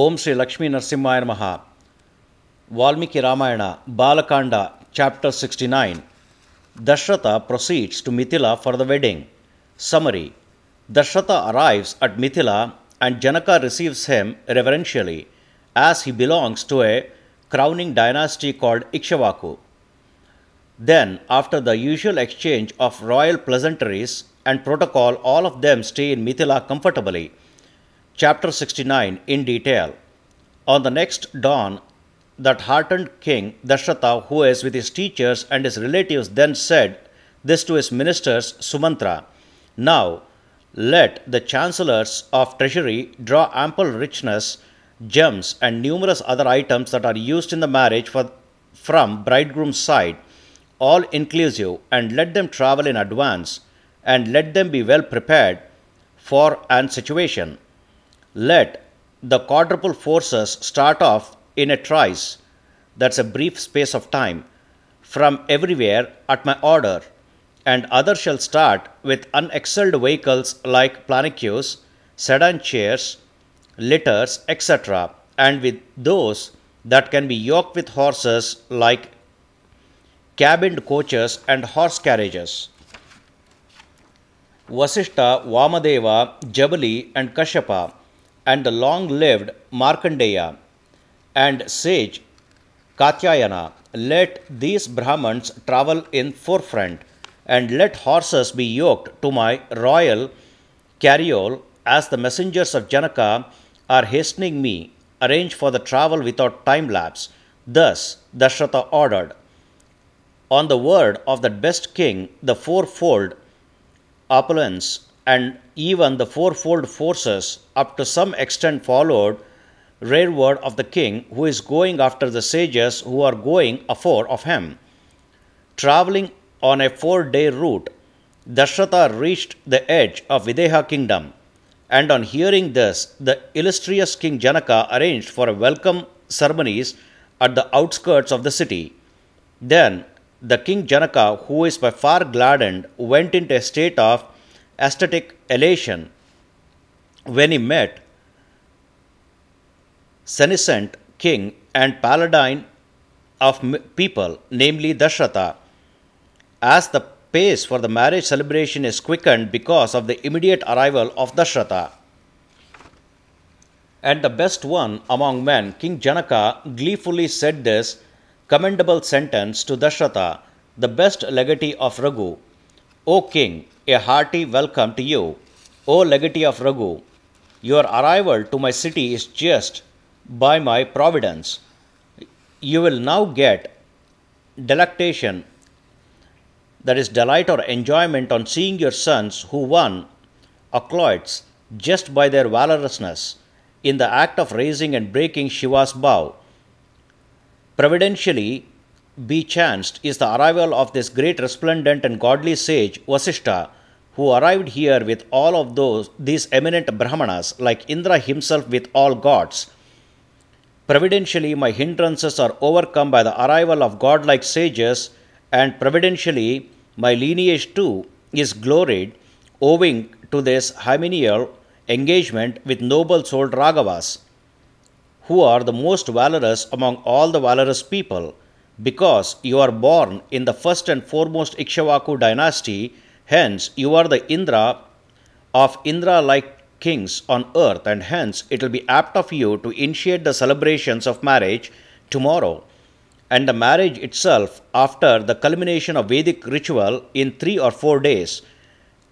Om Shri Lakshmi Narasimha ನಮಃ Valmiki Ramayana Balakanda Chapter 69. Dashratha proceeds to to for the wedding. Summary: Dashratha arrives at at and Janaka receives him reverentially, as he belongs to a crowning dynasty called Ikshavaku. Then, after the usual exchange of royal pleasantries and protocol, all of them stay in Mithila comfortably chapter 69 in detail. On the next dawn, that heartened king Dashratha, who is with his teachers and his relatives, then said this to his ministers Sumantra Now let the chancellors of treasury draw ample richness, gems, and numerous other items that are used in the marriage for, from bridegroom's side, all inclusive, and let them travel in advance, and let them be well prepared for an situation let the quadruple forces start off in a trice, that's a brief space of time, from everywhere at my order, and others shall start with unexcelled vehicles like planicues, sedan chairs, litters, etc., and with those that can be yoked with horses like cabined coaches and horse carriages. Vasishta, Vamadeva, Jabali, and Kashyapa and the long lived Markandeya and sage Katyayana, let these Brahmans travel in forefront, and let horses be yoked to my royal carriole as the messengers of Janaka are hastening me. Arrange for the travel without time lapse. Thus Dashratha ordered. On the word of that best king, the fourfold opulence and even the fourfold forces up to some extent followed rearward of the king who is going after the sages who are going afore of him traveling on a four day route dashrata reached the edge of videha kingdom and on hearing this the illustrious king janaka arranged for a welcome ceremonies at the outskirts of the city then the king janaka who is by far gladdened went into a state of aesthetic elation when he met senescent king and paladin of people, namely Dashratha, as the pace for the marriage celebration is quickened because of the immediate arrival of Dashratha. And the best one among men, King Janaka, gleefully said this commendable sentence to Dashratha, the best legatee of Raghu O king, a hearty welcome to you, O legatee of Raghu. Your arrival to my city is just by my providence. You will now get delectation, that is, delight or enjoyment on seeing your sons who won accolades just by their valorousness in the act of raising and breaking Shiva's bow. Providentially, be chanced is the arrival of this great resplendent and godly sage Vasishta, who arrived here with all of those these eminent Brahmanas, like Indra himself with all gods. Providentially, my hindrances are overcome by the arrival of godlike sages, and providentially, my lineage too is gloried, owing to this hymeneal engagement with noble souled Raghavas, who are the most valorous among all the valorous people because you are born in the first and foremost Ikshavaku dynasty, hence you are the Indra of Indra like kings on earth, and hence it will be apt of you to initiate the celebrations of marriage tomorrow and the marriage itself after the culmination of Vedic ritual in three or four days.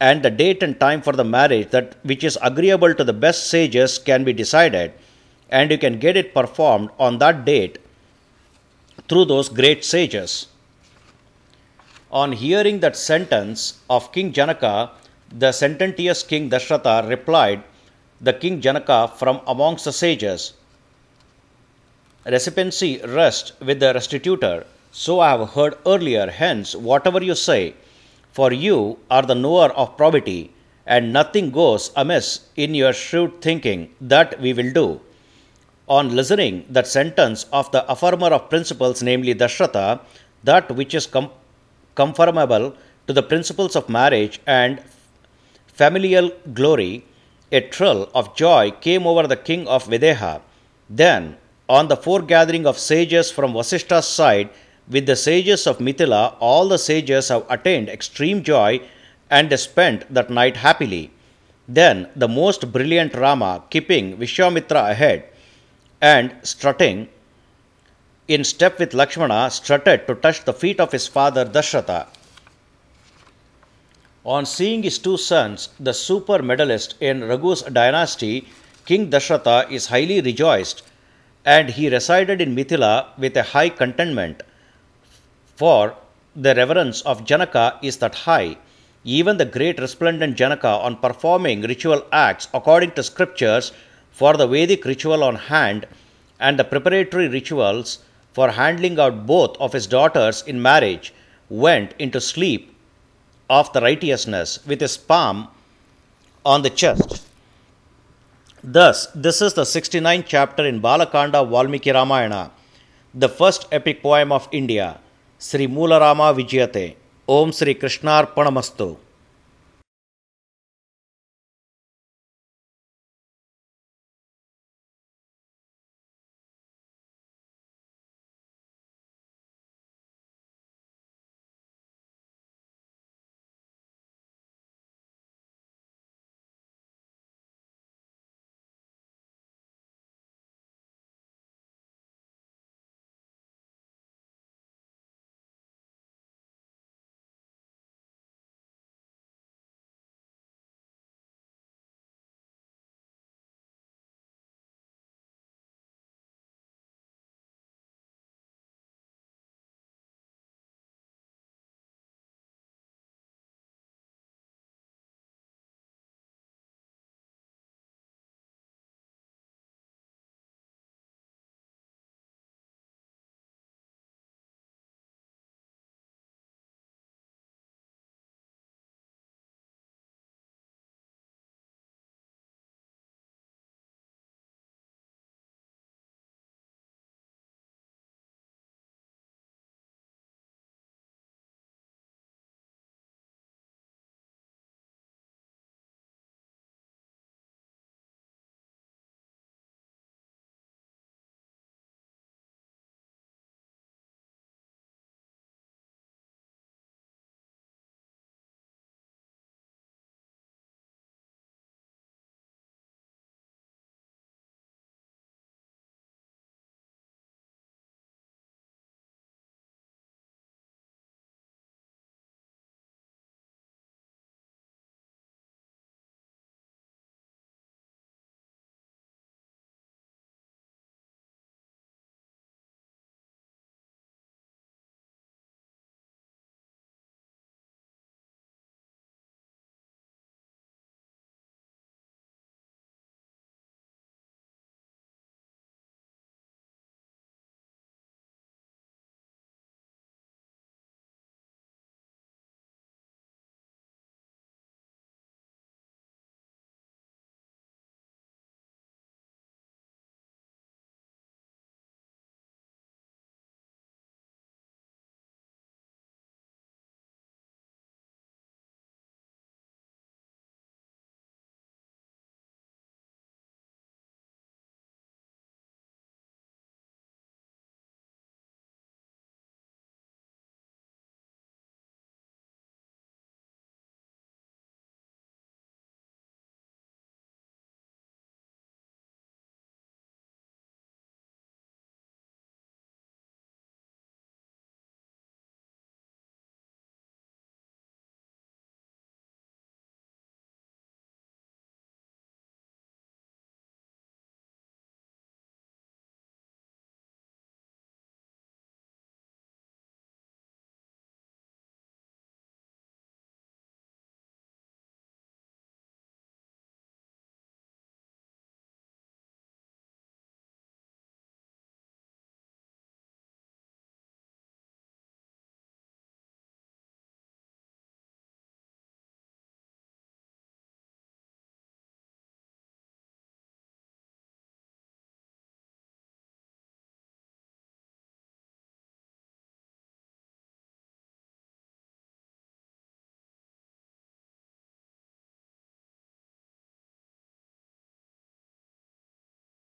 And the date and time for the marriage that which is agreeable to the best sages can be decided, and you can get it performed on that date through those great sages. On hearing that sentence of King Janaka, the sententious King Dashratha replied, The King Janaka from amongst the sages, recipiency rests with the restitutor. So I have heard earlier, hence, whatever you say, for you are the knower of probity, and nothing goes amiss in your shrewd thinking. That we will do. On listening that sentence of the affirmer of principles, namely Dashratha, that which is com- conformable to the principles of marriage and familial glory, a thrill of joy came over the king of Videha. Then, on the foregathering of sages from Vasishta's side, with the sages of Mithila, all the sages have attained extreme joy and spent that night happily. Then the most brilliant Rama, keeping Vishwamitra ahead, and strutting in step with Lakshmana, strutted to touch the feet of his father Dashratha. On seeing his two sons, the super medalist in Raghu's dynasty, King Dashratha is highly rejoiced, and he resided in Mithila with a high contentment, for the reverence of Janaka is that high. Even the great resplendent Janaka, on performing ritual acts according to scriptures, for the Vedic ritual on hand and the preparatory rituals for handling out both of his daughters in marriage, went into sleep of the righteousness with his palm on the chest. Thus, this is the 69th chapter in Balakanda Valmiki Ramayana, the first epic poem of India. Sri Moolarama Vijayate. Om Sri Panamastu.